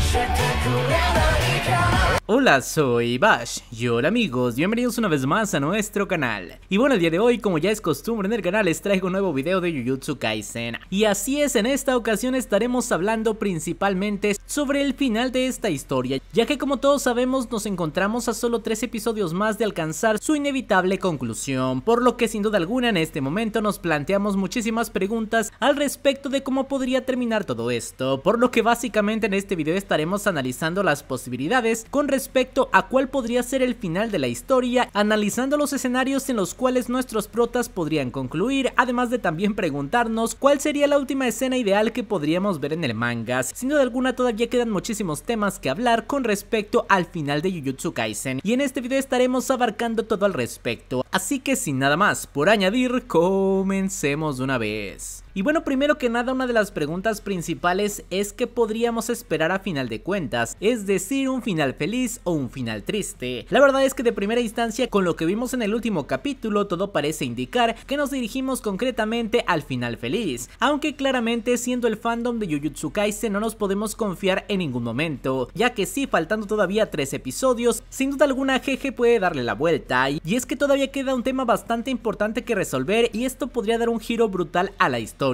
spectacular. Hola, soy Bash. Y hola amigos, bienvenidos una vez más a nuestro canal. Y bueno, el día de hoy, como ya es costumbre en el canal, les traigo un nuevo video de Jujutsu Kaisen. Y así es, en esta ocasión estaremos hablando principalmente sobre el final de esta historia, ya que como todos sabemos nos encontramos a solo tres episodios más de alcanzar su inevitable conclusión, por lo que sin duda alguna en este momento nos planteamos muchísimas preguntas al respecto de cómo podría terminar todo esto, por lo que básicamente en este video estaremos analizando las posibilidades con respecto respecto a cuál podría ser el final de la historia, analizando los escenarios en los cuales nuestros protas podrían concluir, además de también preguntarnos cuál sería la última escena ideal que podríamos ver en el manga. Sin duda alguna todavía quedan muchísimos temas que hablar con respecto al final de Jujutsu Kaisen, y en este video estaremos abarcando todo al respecto. Así que sin nada más por añadir, comencemos de una vez. Y bueno, primero que nada, una de las preguntas principales es qué podríamos esperar a final de cuentas, es decir, un final feliz o un final triste. La verdad es que de primera instancia, con lo que vimos en el último capítulo, todo parece indicar que nos dirigimos concretamente al final feliz, aunque claramente siendo el fandom de Jujutsu Kaisen no nos podemos confiar en ningún momento, ya que sí, faltando todavía tres episodios, sin duda alguna jeje puede darle la vuelta, y es que todavía queda un tema bastante importante que resolver y esto podría dar un giro brutal a la historia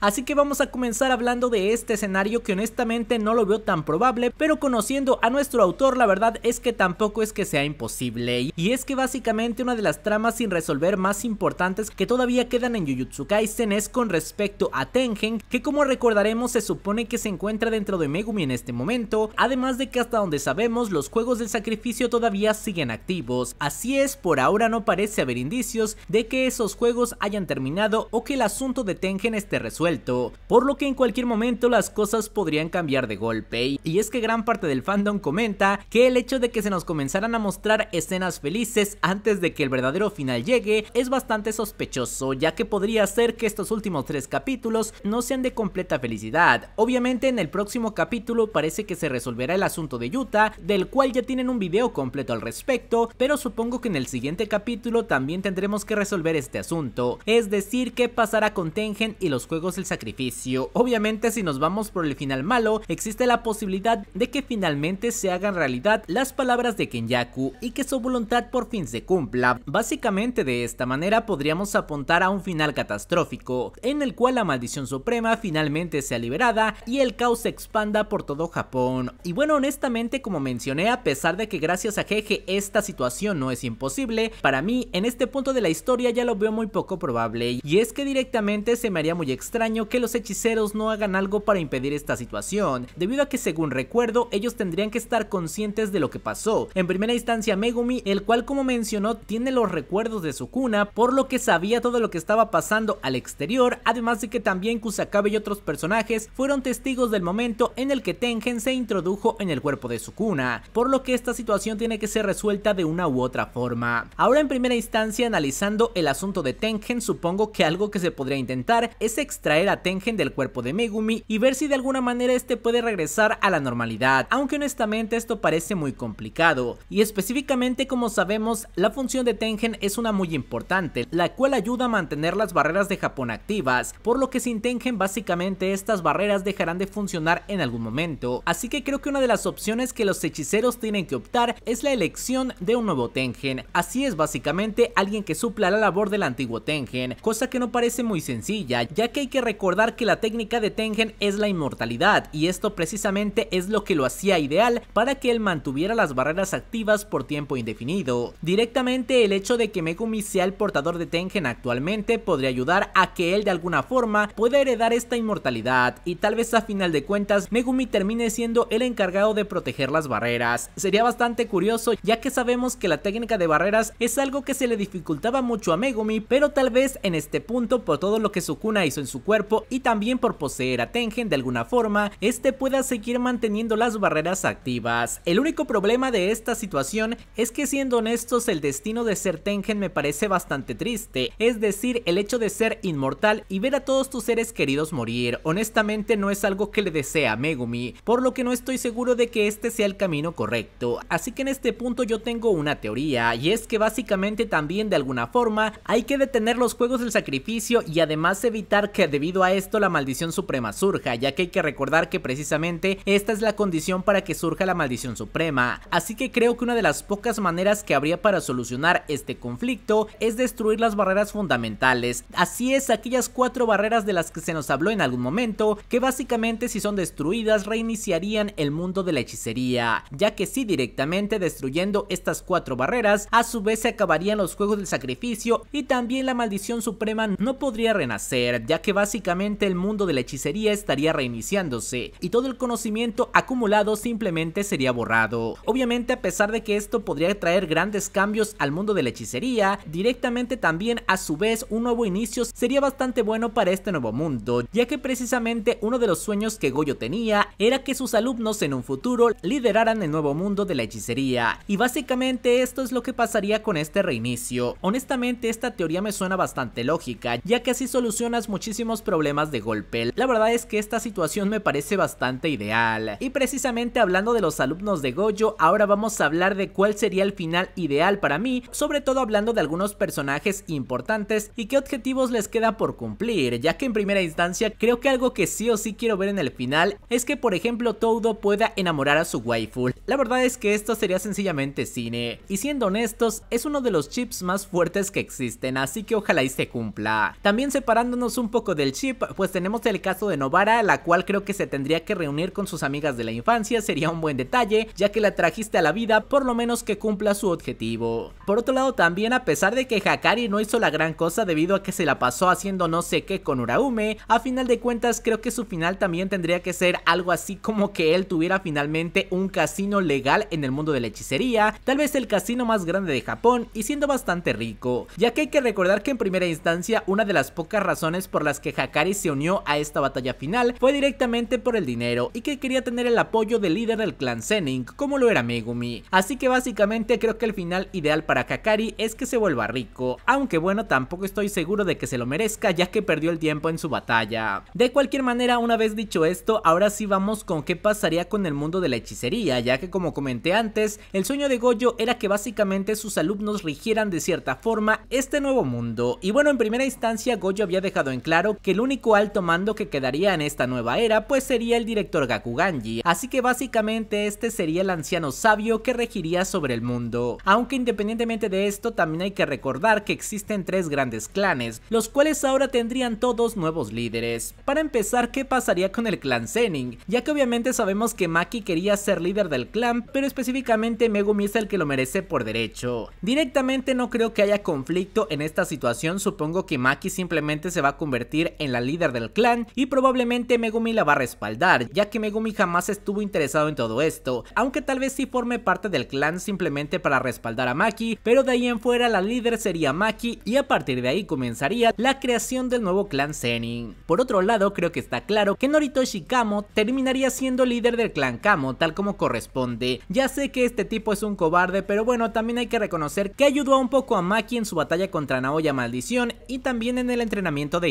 Así que vamos a comenzar hablando de este escenario que honestamente no lo veo tan probable, pero conociendo a nuestro autor la verdad es que tampoco es que sea imposible. Y es que básicamente una de las tramas sin resolver más importantes que todavía quedan en Jujutsu Kaisen es con respecto a Tengen, que como recordaremos se supone que se encuentra dentro de Megumi en este momento, además de que hasta donde sabemos los juegos del sacrificio todavía siguen activos. Así es, por ahora no parece haber indicios de que esos juegos hayan terminado o que el asunto de Tengen esté resuelto, por lo que en cualquier momento las cosas podrían cambiar de golpe. Y es que gran parte del fandom comenta que el hecho de que se nos comenzaran a mostrar escenas felices antes de que el verdadero final llegue es bastante sospechoso, ya que podría ser que estos últimos tres capítulos no sean de completa felicidad. Obviamente en el próximo capítulo parece que se resolverá el asunto de Yuta, del cual ya tienen un video completo al respecto, pero supongo que en el siguiente capítulo también tendremos que resolver este asunto, es decir, qué pasará con Tengen y los juegos del sacrificio. Obviamente si nos vamos por el final malo, existe la posibilidad de que finalmente se hagan realidad las palabras de Kenyaku y que su voluntad por fin se cumpla. Básicamente de esta manera podríamos apuntar a un final catastrófico, en el cual la maldición suprema finalmente sea liberada y el caos se expanda por todo Japón. Y bueno, honestamente como mencioné, a pesar de que gracias a Jeje esta situación no es imposible, para mí en este punto de la historia ya lo veo muy poco probable, y es que directamente se me haría muy extraño que los hechiceros no hagan algo para impedir esta situación, debido a que según recuerdo ellos tendrían que estar conscientes de lo que pasó. En primera instancia Megumi, el cual como mencionó tiene los recuerdos de su cuna, por lo que sabía todo lo que estaba pasando al exterior, además de que también Kusakabe y otros personajes fueron testigos del momento en el que Tengen se introdujo en el cuerpo de su cuna, por lo que esta situación tiene que ser resuelta de una u otra forma. Ahora en primera instancia analizando el asunto de Tengen, supongo que algo que se podría intentar es extraer a Tengen del cuerpo de Megumi y ver si de alguna manera este puede regresar a la normalidad, aunque honestamente esto parece muy complicado. Y específicamente como sabemos, la función de Tengen es una muy importante, la cual ayuda a mantener las barreras de Japón activas, por lo que sin Tengen básicamente estas barreras dejarán de funcionar en algún momento, así que creo que una de las opciones que los hechiceros tienen que optar es la elección de un nuevo Tengen, así es básicamente alguien que supla la labor del antiguo Tengen, cosa que no parece muy sencilla ya que hay que recordar que la técnica de Tengen es la inmortalidad, y esto precisamente es lo que lo hacía ideal para que él mantuviera las barreras activas por tiempo indefinido. Directamente el hecho de que Megumi sea el portador de Tengen actualmente podría ayudar a que él de alguna forma pueda heredar esta inmortalidad, y tal vez a final de cuentas Megumi termine siendo el encargado de proteger las barreras. Sería bastante curioso ya que sabemos que la técnica de barreras es algo que se le dificultaba mucho a Megumi, pero tal vez en este punto por todo lo que Sukuna hizo en su cuerpo y también por poseer a Tengen de alguna forma, este pueda seguir manteniendo las barreras activas. El único problema de esta situación es que siendo honestos el destino de ser Tengen me parece bastante triste, es decir, el hecho de ser inmortal y ver a todos tus seres queridos morir, honestamente no es algo que le desea Megumi, por lo que no estoy seguro de que este sea el camino correcto, así que en este punto yo tengo una teoría, y es que básicamente también de alguna forma hay que detener los juegos del sacrificio y además evitar que debido a esto la maldición suprema surja, ya que hay que recordar que precisamente esta es la condición para que surja la maldición suprema. Así que creo que una de las pocas maneras que habría para solucionar este conflicto es destruir las barreras fundamentales. Así es, aquellas cuatro barreras de las que se nos habló en algún momento, que básicamente si son destruidas reiniciarían el mundo de la hechicería, ya que si directamente destruyendo estas cuatro barreras, a su vez se acabarían los juegos del sacrificio y también la maldición suprema no podría renacer ya que básicamente el mundo de la hechicería estaría reiniciándose y todo el conocimiento acumulado simplemente sería borrado. Obviamente a pesar de que esto podría traer grandes cambios al mundo de la hechicería, directamente también a su vez un nuevo inicio sería bastante bueno para este nuevo mundo, ya que precisamente uno de los sueños que Goyo tenía era que sus alumnos en un futuro lideraran el nuevo mundo de la hechicería, y básicamente esto es lo que pasaría con este reinicio. Honestamente esta teoría me suena bastante lógica, ya que así solucionas muchísimos problemas de golpe. La verdad es que esta situación me parece bastante ideal. Y precisamente hablando de los alumnos de Goyo, ahora vamos a hablar de cuál sería el final ideal para mí, sobre todo hablando de algunos personajes importantes y qué objetivos les queda por cumplir, ya que en primera instancia creo que algo que sí o sí quiero ver en el final es que por ejemplo Todo pueda enamorar a su waifu. La verdad es que esto sería sencillamente cine, y siendo honestos, es uno de los chips más fuertes que existen, así que ojalá y se cumpla. También separándonos un poco del chip, pues tenemos el caso de Novara, la cual creo que se tendría que reunir con sus amigas de la infancia, sería un buen detalle, ya que la trajiste a la vida, por lo menos que cumpla su objetivo. Por otro lado también, a pesar de que Hakari no hizo la gran cosa debido a que se la pasó haciendo no sé qué con Uraume, a final de cuentas creo que su final también tendría que ser algo así como que él tuviera finalmente un casino legal en el mundo de la hechicería, tal vez el casino más grande de Japón y siendo bastante rico, ya que hay que recordar que en primera instancia una de las pocas razones por las que Hakari se unió a esta batalla final fue directamente por el dinero y que quería tener el apoyo del líder del clan Zenin, como lo era Megumi. Así que básicamente creo que el final ideal para Hakari es que se vuelva rico, aunque bueno tampoco estoy seguro de que se lo merezca ya que perdió el tiempo en su batalla. De cualquier manera, una vez dicho esto, ahora sí vamos con qué pasaría con el mundo de la hechicería, ya que como comenté antes, el sueño de Goyo era que básicamente sus alumnos rigieran de cierta forma este nuevo mundo. Y bueno, en primera instancia Goyo había dejado en claro que el único alto mando que quedaría en esta nueva era pues sería el director Gakuganji, así que básicamente este sería el anciano sabio que regiría sobre el mundo. Aunque independientemente de esto también hay que recordar que existen tres grandes clanes, los cuales ahora tendrían todos nuevos líderes. Para empezar, ¿qué pasaría con el clan Zenin? Ya que obviamente sabemos que Maki quería ser líder del clan, pero específicamente Megumi es el que lo merece por derecho. Directamente no creo que haya conflicto en esta situación, supongo que Maki simplemente se va a convertir en la líder del clan y probablemente Megumi la va a respaldar, ya que Megumi jamás estuvo interesado en todo esto, aunque tal vez sí forme parte del clan simplemente para respaldar a Maki, pero de ahí en fuera la líder sería Maki y a partir de ahí comenzaría la creación del nuevo clan Zenin. Por otro lado, creo que está claro que Noritoshi Kamo terminaría siendo líder del clan Kamo, tal como corresponde. Ya sé que este tipo es un cobarde, pero bueno, también hay que reconocer que ayudó un poco a Maki en su batalla contra Naoya Maldición y también en el entrenamiento de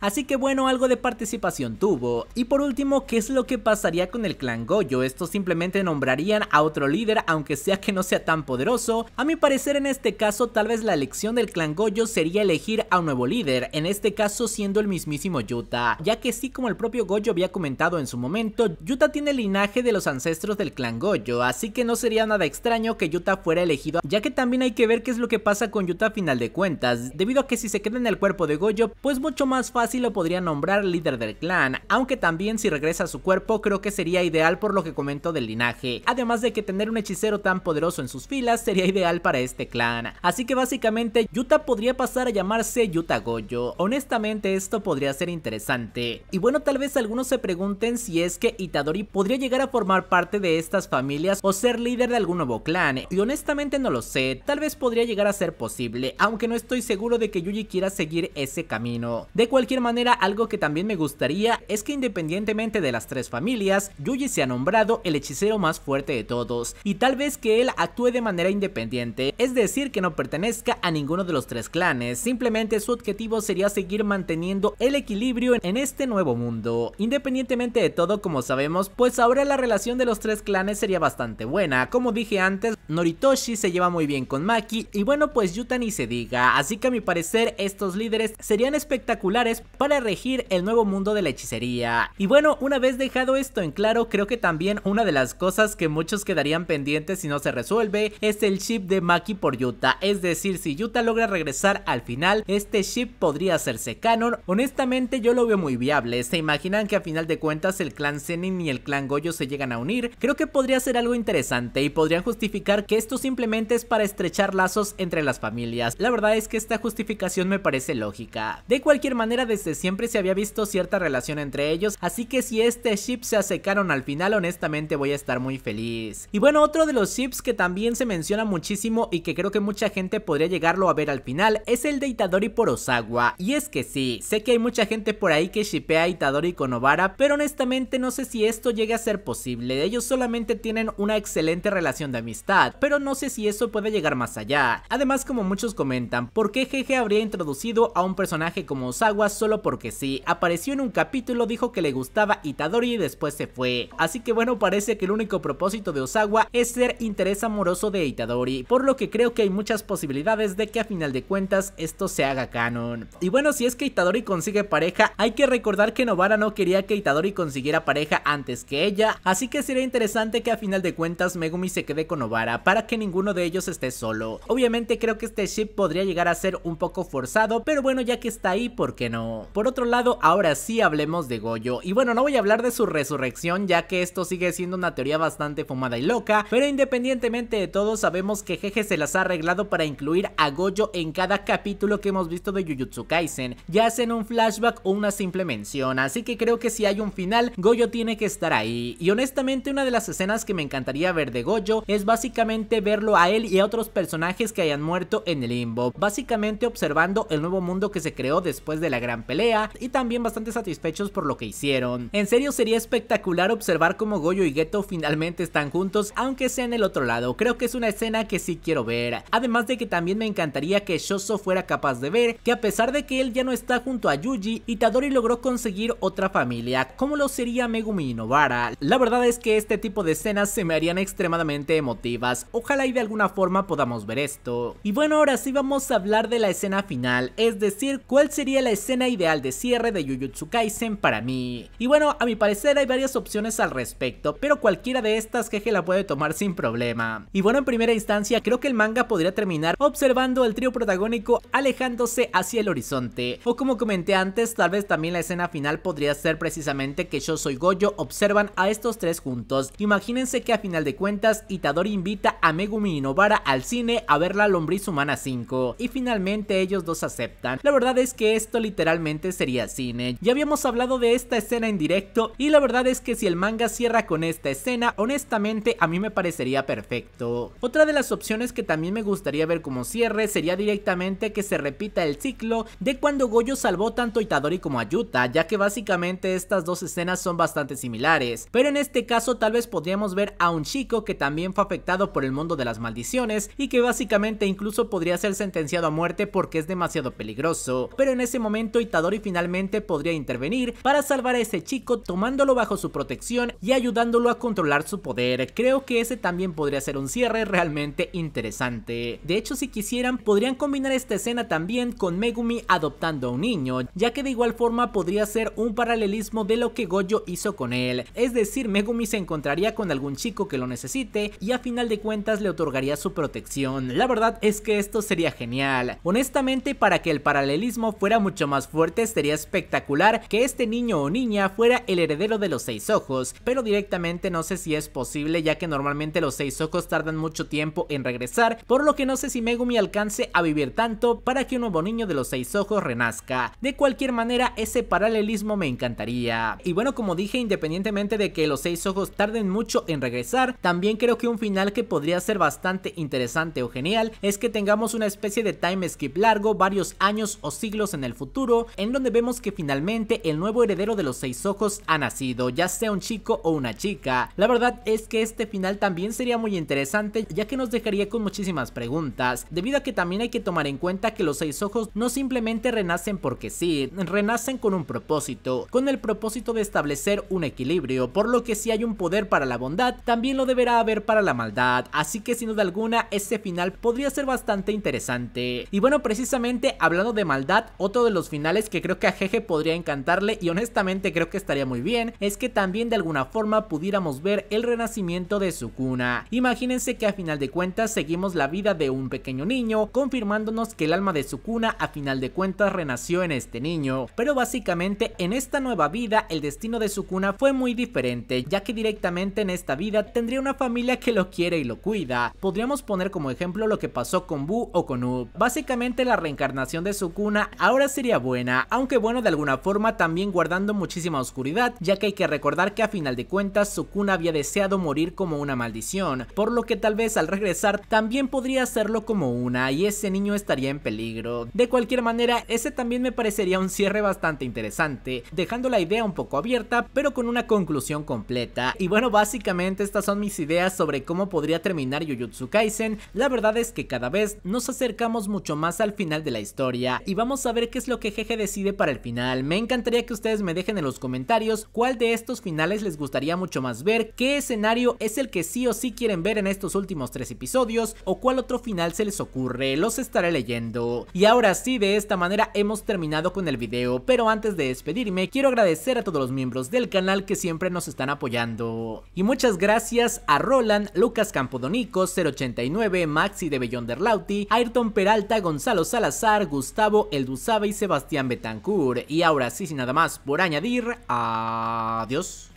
así que bueno, algo de participación tuvo. Y por último, ¿qué es lo que pasaría con el clan Goyo? Estos simplemente nombrarían a otro líder, aunque sea que no sea tan poderoso. A mi parecer en este caso, tal vez la elección del clan Goyo sería elegir a un nuevo líder, en este caso siendo el mismísimo Yuta, ya que sí como el propio Goyo había comentado en su momento, Yuta tiene el linaje de los ancestros del clan Goyo, así que no sería nada extraño que Yuta fuera elegido, ya que también hay que ver qué es lo que pasa con Yuta a final de cuentas, debido a que si se queda en el cuerpo de Goyo, es pues mucho más fácil lo podría nombrar líder del clan, aunque también si regresa a su cuerpo creo que sería ideal por lo que comento del linaje, además de que tener un hechicero tan poderoso en sus filas sería ideal para este clan, así que básicamente Yuta podría pasar a llamarse Yuta Goyo, honestamente esto podría ser interesante, y bueno tal vez algunos se pregunten si es que Itadori podría llegar a formar parte de estas familias o ser líder de algún nuevo clan, y honestamente no lo sé, tal vez podría llegar a ser posible, aunque no estoy seguro de que Yuji quiera seguir ese camino. De cualquier manera, algo que también me gustaría es que independientemente de las tres familias, Yuji se ha nombrado el hechicero más fuerte de todos, y tal vez que él actúe de manera independiente, es decir, que no pertenezca a ninguno de los tres clanes, simplemente su objetivo sería seguir manteniendo el equilibrio en este nuevo mundo. Independientemente de todo, como sabemos, pues ahora la relación de los tres clanes sería bastante buena, como dije antes, Noritoshi se lleva muy bien con Maki, y bueno pues Yutani se diga, así que a mi parecer estos líderes serían espectaculares para regir el nuevo mundo de la hechicería. Y bueno, una vez dejado esto en claro, creo que también una de las cosas que muchos quedarían pendientes si no se resuelve es el ship de Maki por Yuta, es decir, si Yuta logra regresar al final, este ship podría hacerse canon, honestamente yo lo veo muy viable, se imaginan que a final de cuentas el clan Zenin y el clan Goyo se llegan a unir, creo que podría ser algo interesante y podrían justificar que esto simplemente es para estrechar lazos entre las familias, la verdad es que esta justificación me parece lógica. De cualquier manera desde siempre se había visto cierta relación entre ellos, así que si este ship se acercaron al final honestamente voy a estar muy feliz. Y bueno, otro de los ships que también se menciona muchísimo y que creo que mucha gente podría llegarlo a ver al final es el de Itadori por Osawa. Y es que sí, sé que hay mucha gente por ahí que shipea a Itadori con Obara, pero honestamente no sé si esto llegue a ser posible. Ellos solamente tienen una excelente relación de amistad, pero no sé si eso puede llegar más allá. Además, como muchos comentan, ¿por qué Jeje habría introducido a un personaje como Osawa solo porque sí. Apareció en un capítulo, dijo que le gustaba Itadori y después se fue. Así que bueno, parece que el único propósito de Osawa es ser interés amoroso de Itadori, por lo que creo que hay muchas posibilidades de que a final de cuentas esto se haga canon. Y bueno, si es que Itadori consigue pareja, hay que recordar que Novara no quería que Itadori consiguiera pareja antes que ella, así que sería interesante que a final de cuentas Megumi se quede con Novara para que ninguno de ellos esté solo. Obviamente creo que este ship podría llegar a ser un poco forzado, pero bueno, ya que está ahí ¿por qué no? Por otro lado, ahora sí hablemos de Goyo. Y bueno, no voy a hablar de su resurrección, ya que esto sigue siendo una teoría bastante fumada y loca, pero independientemente de todo, sabemos que Jeje se las ha arreglado para incluir a Goyo en cada capítulo que hemos visto de Jujutsu Kaisen, ya sea en un flashback o una simple mención, así que creo que si hay un final, Goyo tiene que estar ahí. Y honestamente, una de las escenas que me encantaría ver de Goyo es básicamente verlo a él y a otros personajes que hayan muerto en el limbo, básicamente observando el nuevo mundo que se creó después de la gran pelea y también bastante satisfechos por lo que hicieron. En serio sería espectacular observar cómo Goyo y Geto finalmente están juntos, aunque sea en el otro lado. Creo que es una escena que sí quiero ver. Además de que también me encantaría que Shoso fuera capaz de ver que a pesar de que él ya no está junto a Yuji, Itadori logró conseguir otra familia, como lo sería Megumi Inobara. La verdad es que este tipo de escenas se me harían extremadamente emotivas. Ojalá y de alguna forma podamos ver esto. Y bueno, ahora sí vamos a hablar de la escena final, es decir, cuál sería la escena ideal de cierre de Jujutsu Kaisen para mí. Y bueno, a mi parecer hay varias opciones al respecto, pero cualquiera de estas Jeje la puede tomar sin problema. Y bueno, en primera instancia creo que el manga podría terminar observando al trío protagónico alejándose hacia el horizonte. O como comenté antes, tal vez también la escena final podría ser precisamente que yo soy Goyo observan a estos tres juntos. Imagínense que a final de cuentas Itadori invita a Megumi y Novara al cine a ver la lombriz humana 5 y finalmente ellos dos aceptan. La verdad es que esto literalmente sería cine. Ya habíamos hablado de esta escena en directo y la verdad es que si el manga cierra con esta escena, honestamente a mí me parecería perfecto. Otra de las opciones que también me gustaría ver como cierre sería directamente que se repita el ciclo de cuando Goyo salvó tanto a Itadori como Ayuta ya que básicamente estas dos escenas son bastante similares, pero en este caso tal vez podríamos ver a un chico que también fue afectado por el mundo de las maldiciones y que básicamente incluso podría ser sentenciado a muerte porque es demasiado peligroso, pero en ese momento Itadori finalmente podría intervenir para salvar a ese chico tomándolo bajo su protección y ayudándolo a controlar su poder. Creo que ese también podría ser un cierre realmente interesante. De hecho si quisieran podrían combinar esta escena también con Megumi adoptando a un niño, ya que de igual forma podría ser un paralelismo de lo que Gojo hizo con él. Es decir, Megumi se encontraría con algún chico que lo necesite y a final de cuentas le otorgaría su protección. La verdad es que esto sería genial. Honestamente para que el paralelismo fuera mucho más fuerte sería espectacular que este niño o niña fuera el heredero de los seis ojos, pero directamente no sé si es posible ya que normalmente los seis ojos tardan mucho tiempo en regresar, por lo que no sé si Megumi alcance a vivir tanto para que un nuevo niño de los seis ojos renazca. De cualquier manera, ese paralelismo me encantaría. Y bueno, como dije, independientemente de que los seis ojos tarden mucho en regresar, también creo que un final que podría ser bastante interesante o genial es que tengamos una especie de time skip largo, varios años o siglos en el futuro, en donde vemos que finalmente el nuevo heredero de los seis ojos ha nacido, ya sea un chico o una chica. La verdad es que este final también sería muy interesante, ya que nos dejaría con muchísimas preguntas, debido a que también hay que tomar en cuenta que los seis ojos no simplemente renacen porque sí, renacen con un propósito, con el propósito de establecer un equilibrio, por lo que si hay un poder para la bondad, también lo deberá haber para la maldad, así que sin duda alguna, este final podría ser bastante interesante. Y bueno, precisamente hablando de maldad, otro de los finales que creo que a Jeje podría encantarle y honestamente creo que estaría muy bien es que también de alguna forma pudiéramos ver el renacimiento de Sukuna. Imagínense que a final de cuentas seguimos la vida de un pequeño niño, confirmándonos que el alma de Sukuna a final de cuentas renació en este niño. Pero básicamente en esta nueva vida el destino de Sukuna fue muy diferente, ya que directamente en esta vida tendría una familia que lo quiere y lo cuida. Podríamos poner como ejemplo lo que pasó con Bu o con Up. Básicamente la reencarnación de Sukuna a ahora sería buena, aunque bueno de alguna forma también guardando muchísima oscuridad, ya que hay que recordar que a final de cuentas Sukuna había deseado morir como una maldición, por lo que tal vez al regresar también podría hacerlo como una y ese niño estaría en peligro. De cualquier manera, ese también me parecería un cierre bastante interesante, dejando la idea un poco abierta, pero con una conclusión completa. Y bueno, básicamente estas son mis ideas sobre cómo podría terminar Jujutsu Kaisen. La verdad es que cada vez nos acercamos mucho más al final de la historia y vamos a ver qué es lo que Jeje decide para el final. Me encantaría que ustedes me dejen en los comentarios cuál de estos finales les gustaría mucho más ver, qué escenario es el que sí o sí quieren ver en estos últimos tres episodios o cuál otro final se les ocurre, los estaré leyendo. Y ahora sí, de esta manera hemos terminado con el video, pero antes de despedirme quiero agradecer a todos los miembros del canal que siempre nos están apoyando. Y muchas gracias a Roland, Lucas Campodonico, 089, Maxi de lauti Ayrton Peralta, Gonzalo Salazar, Gustavo El Sabe y Sebastián Betancourt. Y ahora sí, sin nada más por añadir, adiós.